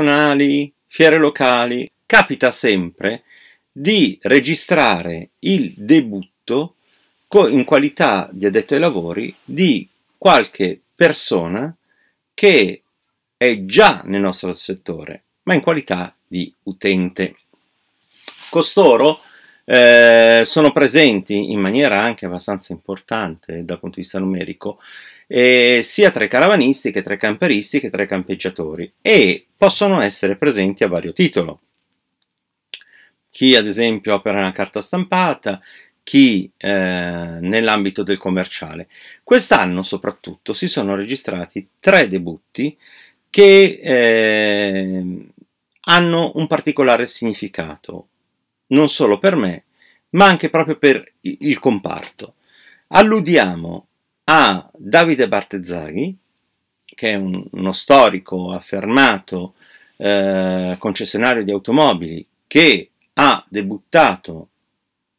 internazionali, fiere locali, capita sempre di registrare il debutto in qualità di addetto ai lavori di qualche persona che è già nel nostro settore, ma in qualità di utente. Costoro eh, sono presenti in maniera anche abbastanza importante dal punto di vista numerico eh, sia tra i caravanisti che tra i camperisti che tra i campeggiatori e possono essere presenti a vario titolo. Chi ad esempio opera una carta stampata, chi eh, nell'ambito del commerciale. Quest'anno soprattutto si sono registrati tre debutti che eh, hanno un particolare significato non solo per me, ma anche proprio per il comparto. Alludiamo a Davide Bartezzaghi, che è un, uno storico affermato eh, concessionario di automobili, che ha debuttato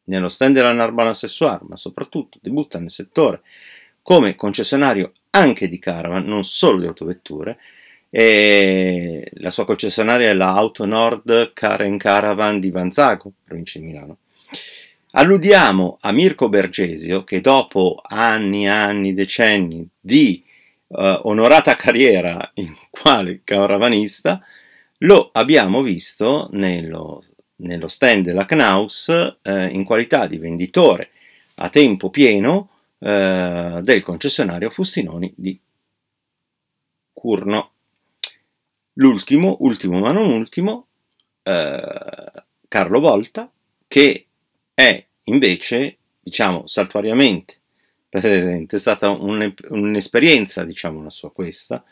nello stand della Narbona Sessuar, ma soprattutto debutta nel settore come concessionario anche di caravan, non solo di autovetture, e la sua concessionaria è la Auto Nord Karen Caravan di Vanzago, provincia di Milano. Alludiamo a Mirko Bergesio che dopo anni, e anni, decenni di eh, onorata carriera in quale caravanista, lo abbiamo visto nello, nello stand della Knaus eh, in qualità di venditore a tempo pieno eh, del concessionario Fustinoni di Curno l'ultimo, ultimo ma non ultimo, eh, Carlo Volta, che è invece, diciamo, saltuariamente presente, è stata un, un'esperienza, diciamo, la sua questa,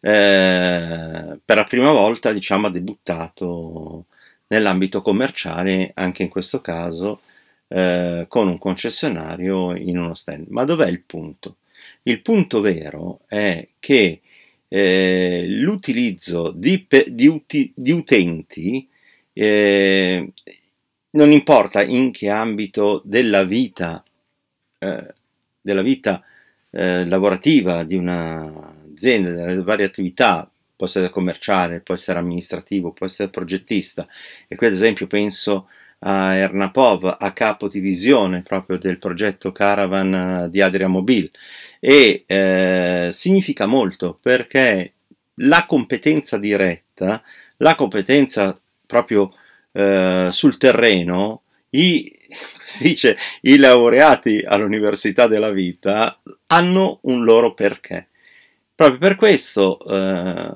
eh, per la prima volta, diciamo, ha debuttato nell'ambito commerciale, anche in questo caso, eh, con un concessionario in uno stand. Ma dov'è il punto? Il punto vero è che eh, l'utilizzo di, di, uti di utenti eh, non importa in che ambito della vita, eh, della vita eh, lavorativa di un'azienda, delle varie attività, può essere commerciale, può essere amministrativo, può essere progettista. E qui ad esempio penso a Ernapov a capo divisione proprio del progetto Caravan eh, di Adriamobil e eh, significa molto perché la competenza diretta, la competenza proprio eh, sul terreno, i, si dice, i laureati all'università della vita hanno un loro perché. Proprio per questo eh,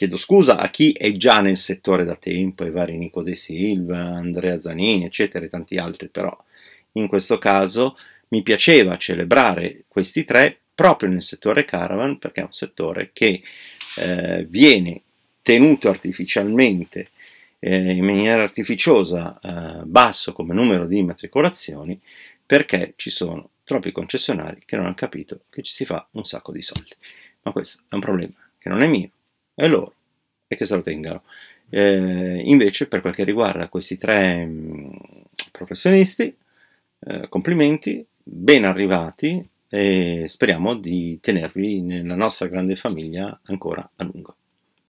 chiedo scusa a chi è già nel settore da tempo, i vari Nico De Silva, Andrea Zanini, eccetera, e tanti altri, però in questo caso mi piaceva celebrare questi tre proprio nel settore caravan, perché è un settore che eh, viene tenuto artificialmente, eh, in maniera artificiosa, eh, basso come numero di immatricolazioni, perché ci sono troppi concessionari che non hanno capito che ci si fa un sacco di soldi. Ma questo è un problema che non è mio, e loro e che se lo tengano. Eh, invece, per quel che riguarda questi tre mh, mm, professionisti, eh, complimenti, ben arrivati e speriamo di tenervi nella nostra grande famiglia ancora a lungo.